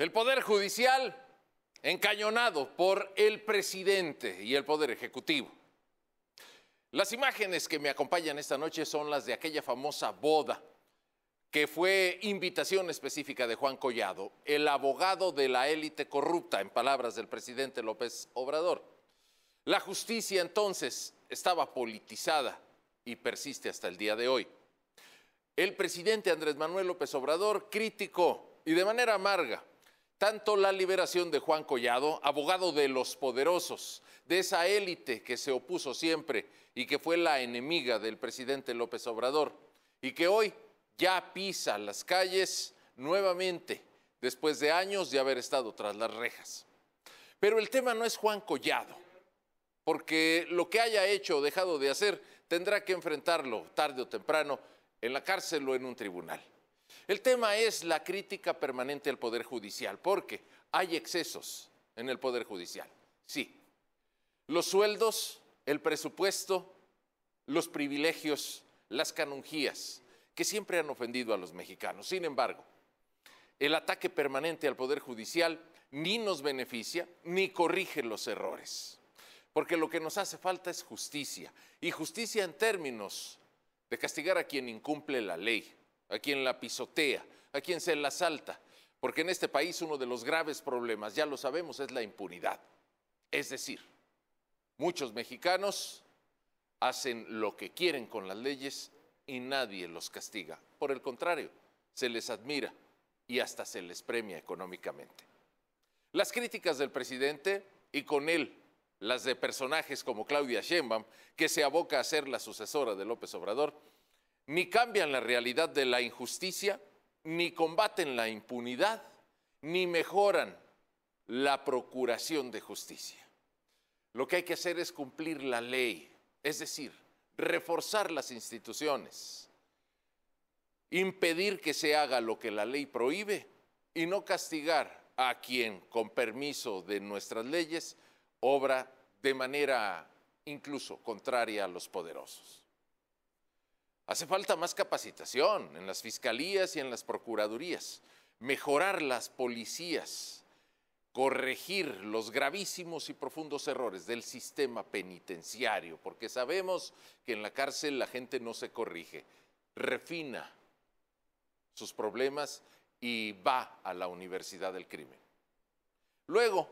El Poder Judicial encañonado por el presidente y el Poder Ejecutivo. Las imágenes que me acompañan esta noche son las de aquella famosa boda, que fue invitación específica de Juan Collado, el abogado de la élite corrupta, en palabras del presidente López Obrador. La justicia entonces estaba politizada y persiste hasta el día de hoy. El presidente Andrés Manuel López Obrador criticó y de manera amarga tanto la liberación de Juan Collado, abogado de los poderosos, de esa élite que se opuso siempre y que fue la enemiga del presidente López Obrador, y que hoy ya pisa las calles nuevamente después de años de haber estado tras las rejas. Pero el tema no es Juan Collado, porque lo que haya hecho o dejado de hacer tendrá que enfrentarlo tarde o temprano en la cárcel o en un tribunal. El tema es la crítica permanente al Poder Judicial, porque hay excesos en el Poder Judicial. Sí, los sueldos, el presupuesto, los privilegios, las canungías que siempre han ofendido a los mexicanos. Sin embargo, el ataque permanente al Poder Judicial ni nos beneficia ni corrige los errores. Porque lo que nos hace falta es justicia. Y justicia en términos de castigar a quien incumple la ley, a quien la pisotea, a quien se la salta, porque en este país uno de los graves problemas, ya lo sabemos, es la impunidad. Es decir, muchos mexicanos hacen lo que quieren con las leyes y nadie los castiga. Por el contrario, se les admira y hasta se les premia económicamente. Las críticas del presidente y con él las de personajes como Claudia Sheinbaum, que se aboca a ser la sucesora de López Obrador, ni cambian la realidad de la injusticia, ni combaten la impunidad, ni mejoran la procuración de justicia. Lo que hay que hacer es cumplir la ley, es decir, reforzar las instituciones, impedir que se haga lo que la ley prohíbe y no castigar a quien, con permiso de nuestras leyes, obra de manera incluso contraria a los poderosos. Hace falta más capacitación en las fiscalías y en las procuradurías, mejorar las policías, corregir los gravísimos y profundos errores del sistema penitenciario, porque sabemos que en la cárcel la gente no se corrige, refina sus problemas y va a la universidad del crimen. Luego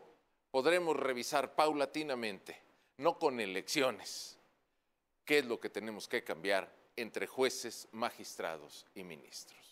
podremos revisar paulatinamente, no con elecciones, qué es lo que tenemos que cambiar entre jueces, magistrados y ministros.